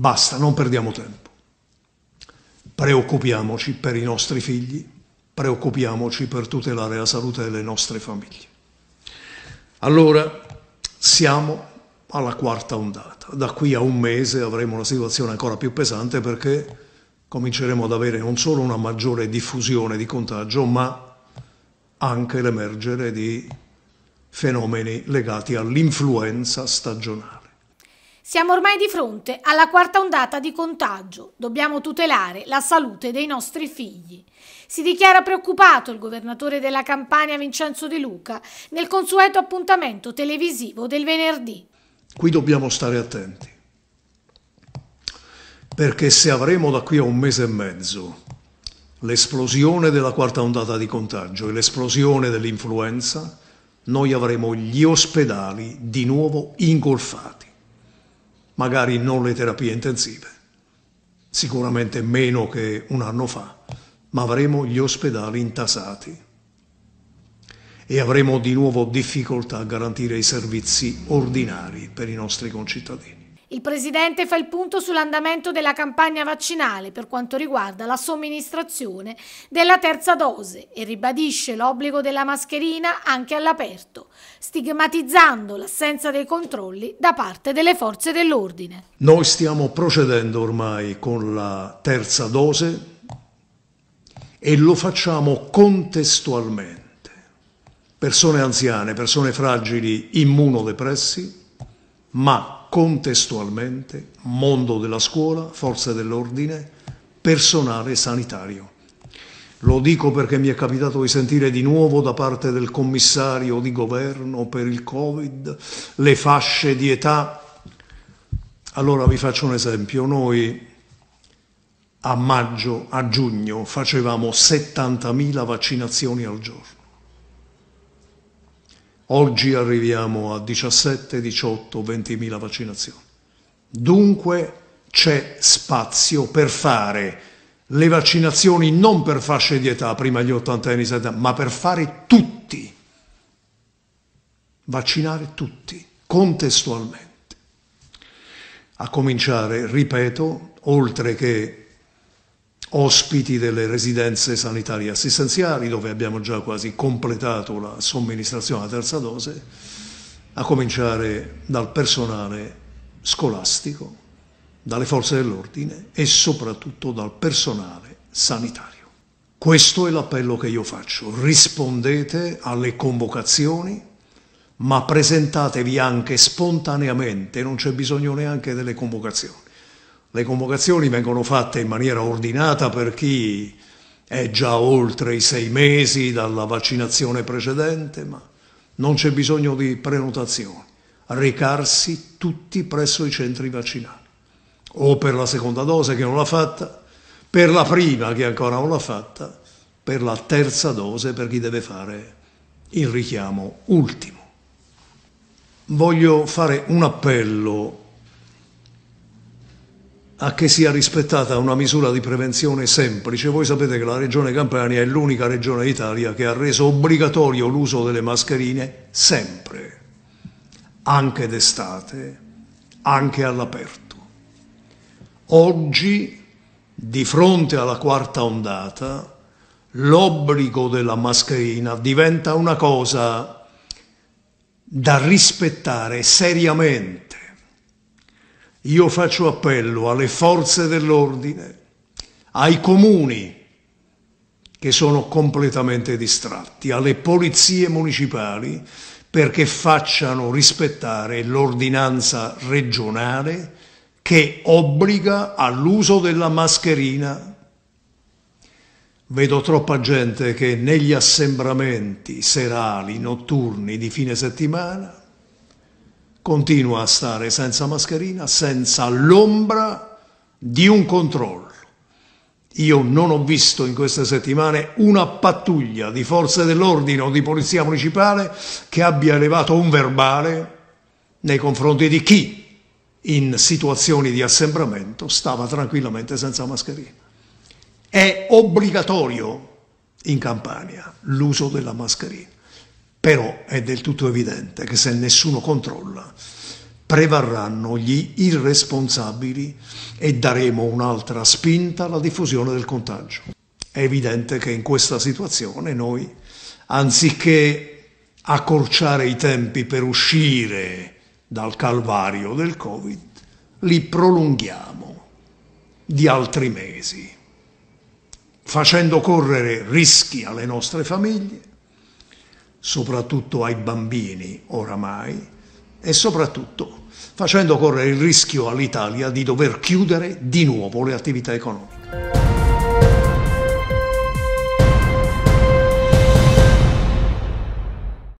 Basta, non perdiamo tempo. Preoccupiamoci per i nostri figli, preoccupiamoci per tutelare la salute delle nostre famiglie. Allora, siamo alla quarta ondata. Da qui a un mese avremo una situazione ancora più pesante perché cominceremo ad avere non solo una maggiore diffusione di contagio, ma anche l'emergere di fenomeni legati all'influenza stagionale. Siamo ormai di fronte alla quarta ondata di contagio. Dobbiamo tutelare la salute dei nostri figli. Si dichiara preoccupato il governatore della Campania Vincenzo De Luca nel consueto appuntamento televisivo del venerdì. Qui dobbiamo stare attenti, perché se avremo da qui a un mese e mezzo l'esplosione della quarta ondata di contagio e l'esplosione dell'influenza, noi avremo gli ospedali di nuovo ingolfati magari non le terapie intensive, sicuramente meno che un anno fa, ma avremo gli ospedali intasati e avremo di nuovo difficoltà a garantire i servizi ordinari per i nostri concittadini. Il Presidente fa il punto sull'andamento della campagna vaccinale per quanto riguarda la somministrazione della terza dose e ribadisce l'obbligo della mascherina anche all'aperto, stigmatizzando l'assenza dei controlli da parte delle forze dell'ordine. Noi stiamo procedendo ormai con la terza dose e lo facciamo contestualmente. Persone anziane, persone fragili, immunodepressi, ma contestualmente mondo della scuola, forze dell'ordine, personale sanitario. Lo dico perché mi è capitato di sentire di nuovo da parte del commissario di governo per il Covid le fasce di età. Allora vi faccio un esempio, noi a maggio, a giugno facevamo 70.000 vaccinazioni al giorno Oggi arriviamo a 17, 18, 20 mila vaccinazioni. Dunque c'è spazio per fare le vaccinazioni non per fasce di età, prima gli 80 anni, ma per fare tutti. Vaccinare tutti, contestualmente. A cominciare, ripeto, oltre che ospiti delle residenze sanitarie assistenziali dove abbiamo già quasi completato la somministrazione alla terza dose, a cominciare dal personale scolastico, dalle forze dell'ordine e soprattutto dal personale sanitario. Questo è l'appello che io faccio. Rispondete alle convocazioni, ma presentatevi anche spontaneamente, non c'è bisogno neanche delle convocazioni. Le convocazioni vengono fatte in maniera ordinata per chi è già oltre i sei mesi dalla vaccinazione precedente, ma non c'è bisogno di prenotazioni. Recarsi tutti presso i centri vaccinali. O per la seconda dose che non l'ha fatta, per la prima che ancora non l'ha fatta, per la terza dose per chi deve fare il richiamo ultimo. Voglio fare un appello a che sia rispettata una misura di prevenzione semplice. Voi sapete che la regione Campania è l'unica regione d'Italia che ha reso obbligatorio l'uso delle mascherine sempre, anche d'estate, anche all'aperto. Oggi, di fronte alla quarta ondata, l'obbligo della mascherina diventa una cosa da rispettare seriamente io faccio appello alle forze dell'ordine, ai comuni che sono completamente distratti, alle polizie municipali perché facciano rispettare l'ordinanza regionale che obbliga all'uso della mascherina. Vedo troppa gente che negli assembramenti serali, notturni, di fine settimana continua a stare senza mascherina, senza l'ombra di un controllo. Io non ho visto in queste settimane una pattuglia di forze dell'ordine o di polizia municipale che abbia elevato un verbale nei confronti di chi in situazioni di assembramento stava tranquillamente senza mascherina. È obbligatorio in Campania l'uso della mascherina. Però è del tutto evidente che se nessuno controlla, prevarranno gli irresponsabili e daremo un'altra spinta alla diffusione del contagio. È evidente che in questa situazione noi, anziché accorciare i tempi per uscire dal calvario del Covid, li prolunghiamo di altri mesi, facendo correre rischi alle nostre famiglie, soprattutto ai bambini oramai, e soprattutto facendo correre il rischio all'Italia di dover chiudere di nuovo le attività economiche.